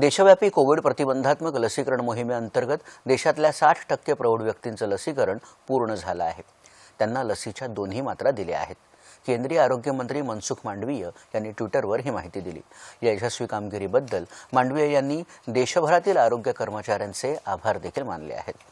देशव्यापी कोविड प्रतिबंधात्मक लसीकरण मोहिमेअंतर्गत देशातल्या साठ टक्के प्रौढ व्यक्तींचं लसीकरण पूर्ण झालं आहे त्यांना लसीच्या दोन्ही मात्रा दिल्या आहेत केंद्रीय आरोग्यमंत्री मनसुख मांडवीय यांनी ट्विटरवर ही माहिती दिली या यशस्वी कामगिरीबद्दल मांडवीय यांनी देशभरातील आरोग्य कर्मचाऱ्यांचे आभार देखील मानले आहेत